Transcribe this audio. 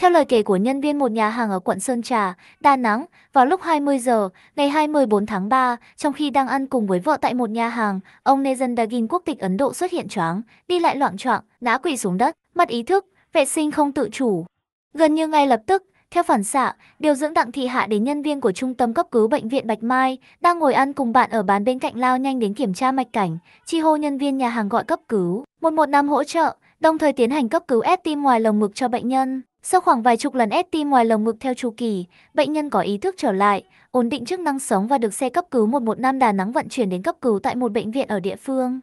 Theo lời kể của nhân viên một nhà hàng ở quận Sơn Trà, Đà Nẵng, vào lúc 20 giờ ngày 24 tháng 3, trong khi đang ăn cùng với vợ tại một nhà hàng, ông Nathan Dagin quốc tịch Ấn Độ xuất hiện choáng, đi lại loạn choạng, ngã quỵ xuống đất, mất ý thức, vệ sinh không tự chủ. Gần như ngay lập tức, theo phản xạ, điều dưỡng Đặng Thị Hạ đến nhân viên của trung tâm cấp cứu bệnh viện Bạch Mai đang ngồi ăn cùng bạn ở bàn bên cạnh lao nhanh đến kiểm tra mạch cảnh, chi hô nhân viên nhà hàng gọi cấp cứu, 115 hỗ trợ, đồng thời tiến hành cấp cứu ép tim ngoài lồng ngực cho bệnh nhân. Sau khoảng vài chục lần ép tim ngoài lồng ngực theo chu kỳ, bệnh nhân có ý thức trở lại, ổn định chức năng sống và được xe cấp cứu 115 Đà Nẵng vận chuyển đến cấp cứu tại một bệnh viện ở địa phương.